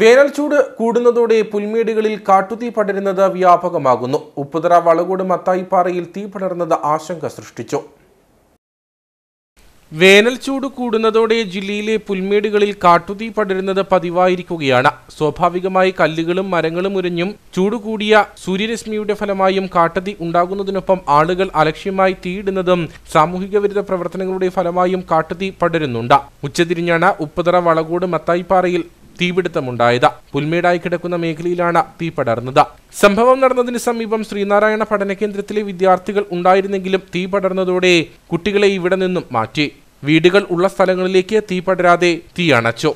വേനൽച്ചൂട് കൂടുന്നതോടെ പുൽമേടുകളിൽ കാട്ടുതീ പടരുന്നത് വ്യാപകമാകുന്നു ഉപ്പുതറ വളകോട് മത്തായിപ്പാറയിൽ തീ പടർന്നത് ആശങ്ക സൃഷ്ടിച്ചു വേനൽച്ചൂട് കൂടുന്നതോടെ ജില്ലയിലെ പുൽമേടുകളിൽ കാട്ടുതീ പടരുന്നത് പതിവായിരിക്കുകയാണ് സ്വാഭാവികമായി കല്ലുകളും മരങ്ങളും ഉരഞ്ഞും ചൂട് കൂടിയ സൂര്യരശ്മിയുടെ ഫലമായും കാട്ടുതീ ഉണ്ടാകുന്നതിനൊപ്പം ആളുകൾ അലക്ഷ്യമായി തീയിടുന്നതും സാമൂഹിക വിരുദ്ധ പ്രവർത്തനങ്ങളുടെ ഫലമായും കാട്ടുതീ പടരുന്നുണ്ട് ഉച്ചതിരിഞ്ഞാണ് ഉപ്പുതറ വളകൂട് മത്തായിപ്പാറയിൽ തീപിടുത്തമുണ്ടായത് പുൽമേടായി കിടക്കുന്ന മേഖലയിലാണ് തീ പടർന്നത് സംഭവം നടന്നതിന് സമീപം ശ്രീനാരായണ പഠന കേന്ദ്രത്തിലെ വിദ്യാർത്ഥികൾ ഉണ്ടായിരുന്നെങ്കിലും തീ പടർന്നതോടെ കുട്ടികളെ ഇവിടെ നിന്നും മാറ്റി വീടുകൾ ഉള്ള സ്ഥലങ്ങളിലേക്ക് തീ പടരാതെ തീ അണച്ചു